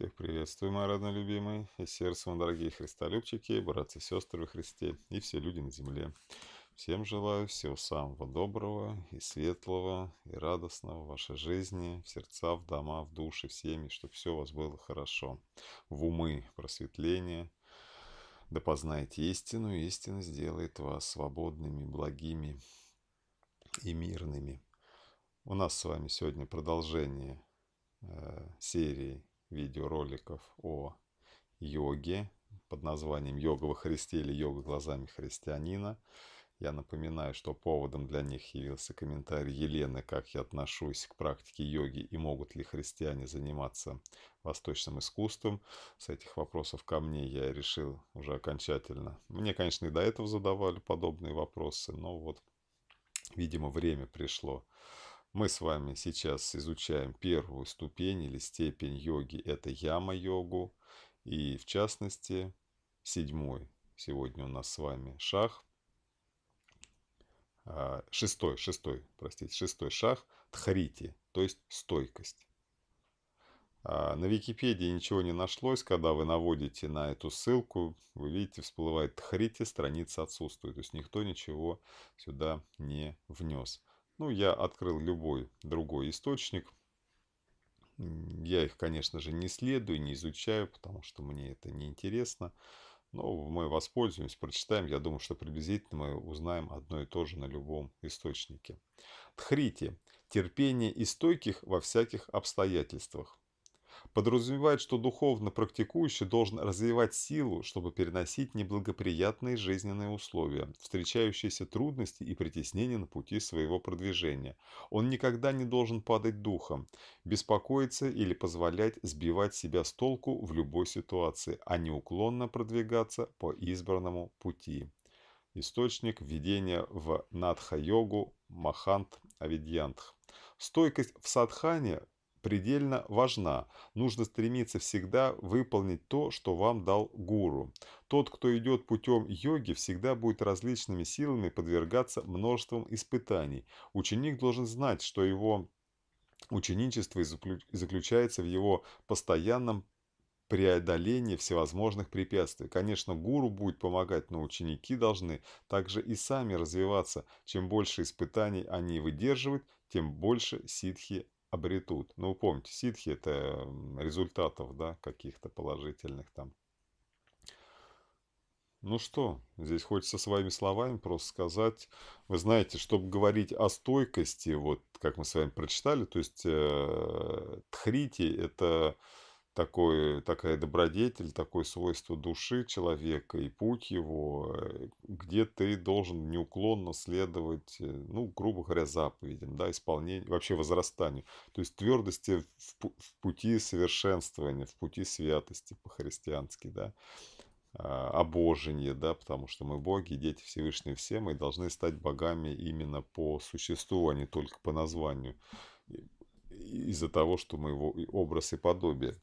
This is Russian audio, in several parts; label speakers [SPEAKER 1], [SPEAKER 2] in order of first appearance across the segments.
[SPEAKER 1] Всех приветствую, мои родные любимые и сердцем, дорогие христолюбчики, братцы и сестры во Христе, и все люди на земле. Всем желаю всего самого доброго и светлого, и радостного в вашей жизни, в сердца, в дома, в души, в семьи, чтобы все у вас было хорошо. В умы просветление, да познайте истину, и истина сделает вас свободными, благими и мирными. У нас с вами сегодня продолжение э, серии видеороликов о йоге под названием «Йога во Христе» или «Йога глазами христианина». Я напоминаю, что поводом для них явился комментарий Елены, как я отношусь к практике йоги и могут ли христиане заниматься восточным искусством. С этих вопросов ко мне я решил уже окончательно. Мне, конечно, и до этого задавали подобные вопросы, но вот, видимо, время пришло. Мы с вами сейчас изучаем первую ступень или степень йоги, это яма-йогу. И в частности, седьмой, сегодня у нас с вами шаг, а, шестой, шестой, простите, шестой шаг, тхарити, то есть стойкость. А, на Википедии ничего не нашлось. Когда вы наводите на эту ссылку, вы видите, всплывает Тхрити, страница отсутствует. То есть никто ничего сюда не внес. Ну, я открыл любой другой источник. Я их, конечно же, не следую, не изучаю, потому что мне это не интересно. Но мы воспользуемся, прочитаем. Я думаю, что приблизительно мы узнаем одно и то же на любом источнике. Тхрити. Терпение и стойких во всяких обстоятельствах подразумевает, что духовно практикующий должен развивать силу, чтобы переносить неблагоприятные жизненные условия, встречающиеся трудности и притеснения на пути своего продвижения. Он никогда не должен падать духом, беспокоиться или позволять сбивать себя с толку в любой ситуации, а неуклонно продвигаться по избранному пути. Источник введения в надха-йогу Махант Авидьянтх. Стойкость в садхане предельно важна. Нужно стремиться всегда выполнить то, что вам дал гуру. Тот, кто идет путем йоги, всегда будет различными силами подвергаться множеством испытаний. Ученик должен знать, что его ученичество заключается в его постоянном преодолении всевозможных препятствий. Конечно, гуру будет помогать, но ученики должны также и сами развиваться. Чем больше испытаний они выдерживают, тем больше ситхи обретут. Ну, помните, ситхи это результатов, да, каких-то положительных там. Ну что, здесь хочется своими словами просто сказать. Вы знаете, чтобы говорить о стойкости, вот как мы с вами прочитали, то есть э, тхрити это такой, э, такая добродетель, такое свойство души человека и путь его, э, где ты должен неуклонно следовать, э, ну, грубо говоря, заповедям, да, исполнению, вообще возрастанию. То есть твердости в, в пути совершенствования, в пути святости по-христиански, да а, обожение, да, потому что мы боги, дети Всевышние все, мы должны стать богами именно по существу, а не только по названию, из-за того, что мы его образ и подобие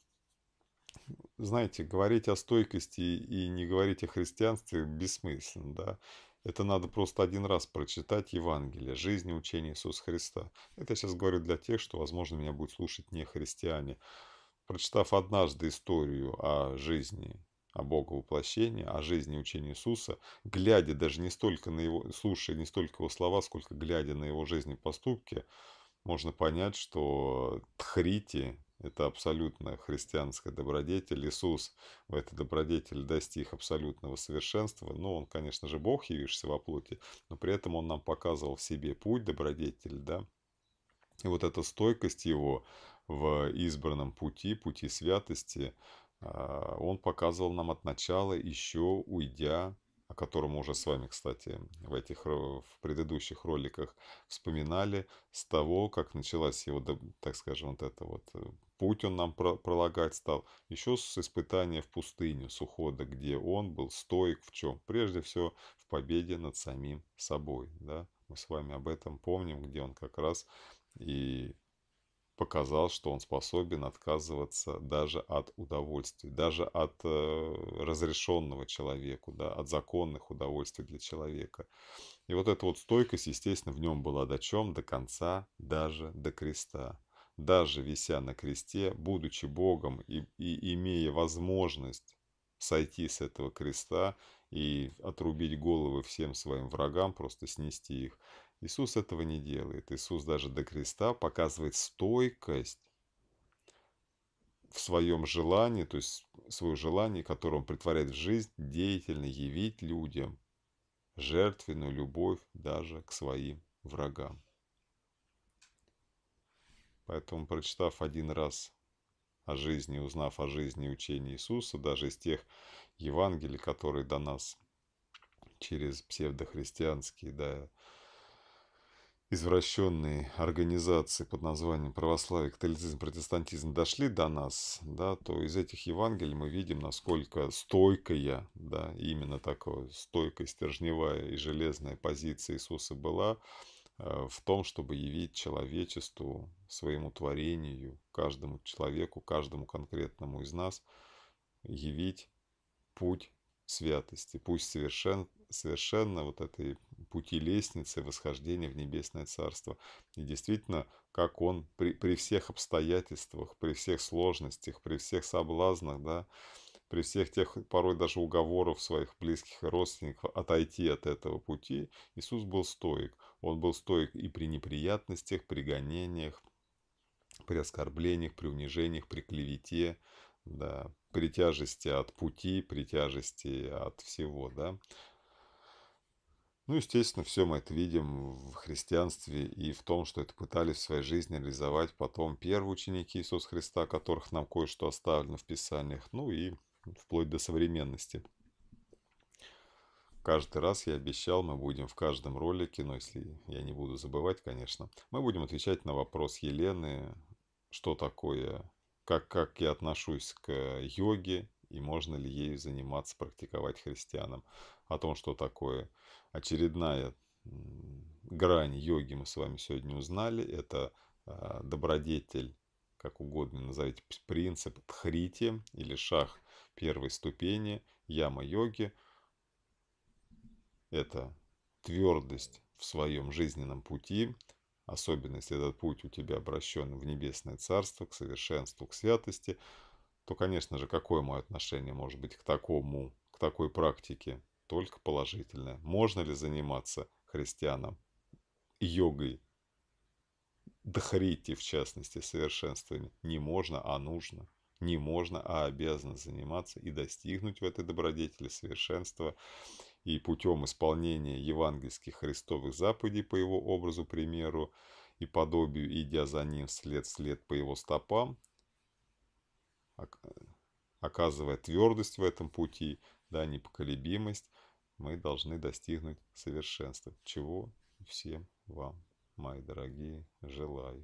[SPEAKER 1] знаете, говорить о стойкости и не говорить о христианстве бессмысленно, да. Это надо просто один раз прочитать Евангелие, жизнь и учение Иисуса Христа. Это я сейчас говорю для тех, что, возможно, меня будут слушать не христиане. Прочитав однажды историю о жизни, о Бога воплощении, о жизни и учении Иисуса, глядя даже не столько на его, слушая не столько его слова, сколько глядя на его жизнь и поступки, можно понять, что тхрити, это абсолютно христианская добродетель. Иисус в этой добродетели достиг абсолютного совершенства. Но ну, он, конечно же, Бог, явившийся во плоти, но при этом он нам показывал в себе путь добродетель, да. И вот эта стойкость его в избранном пути, пути святости, а, он показывал нам от начала, еще уйдя о котором мы уже с вами, кстати, в этих в предыдущих роликах вспоминали, с того, как началась его, так скажем, вот эта вот э, путь он нам пролагать стал. Еще с испытания в пустыню, с ухода, где он был стоек в чем? Прежде всего в победе над самим собой. Да? Мы с вами об этом помним, где он как раз и показал, что он способен отказываться даже от удовольствий, даже от э, разрешенного человеку, да, от законных удовольствий для человека. И вот эта вот стойкость, естественно, в нем была до чем? До конца, даже до креста даже вися на кресте, будучи Богом и, и имея возможность сойти с этого креста и отрубить головы всем своим врагам, просто снести их. Иисус этого не делает. Иисус даже до креста показывает стойкость в своем желании, то есть свое желание, которое он притворяет в жизнь, деятельно явить людям жертвенную любовь даже к своим врагам. Поэтому, прочитав один раз о жизни, узнав о жизни и учении Иисуса, даже из тех Евангелий, которые до нас через псевдохристианские, да, извращенные организации под названием православие, католицизм, протестантизм дошли до нас, да, то из этих Евангелий мы видим, насколько стойкая, да, именно такая стойкая, стержневая и железная позиция Иисуса была – Э, в том, чтобы явить человечеству, своему творению, каждому человеку, каждому конкретному из нас, явить путь святости, путь совершен, совершенно вот этой пути лестницы восхождения в Небесное Царство. И действительно, как он при, при всех обстоятельствах, при всех сложностях, при всех соблазнах, да, при всех тех, порой даже уговоров своих близких и родственников отойти от этого пути, Иисус был стоек. Он был стоек и при неприятностях, при гонениях, при оскорблениях, при унижениях, при клевете, да, при тяжести от пути, при тяжести от всего, да. Ну, естественно, все мы это видим в христианстве и в том, что это пытались в своей жизни реализовать потом первые ученики Иисуса Христа, которых нам кое-что оставлено в Писаниях, ну и вплоть до современности. Каждый раз я обещал, мы будем в каждом ролике, но если я не буду забывать, конечно, мы будем отвечать на вопрос Елены, что такое, как, как я отношусь к йоге и можно ли ею заниматься, практиковать христианам. О том, что такое очередная грань йоги мы с вами сегодня узнали. Это а, добродетель, как угодно назовите, принцип Тхрити или шах первой ступени яма-йоги – это твердость в своем жизненном пути, особенно если этот путь у тебя обращен в небесное царство, к совершенству, к святости, то, конечно же, какое мое отношение может быть к такому, к такой практике? Только положительное. Можно ли заниматься христианам йогой, дхарити, в частности, совершенствование? Не можно, а нужно не можно, а обязаны заниматься и достигнуть в этой добродетели совершенства. И путем исполнения евангельских христовых заповедей по его образу, примеру и подобию, идя за ним след след по его стопам, оказывая твердость в этом пути, да, непоколебимость, мы должны достигнуть совершенства, чего всем вам, мои дорогие, желаю.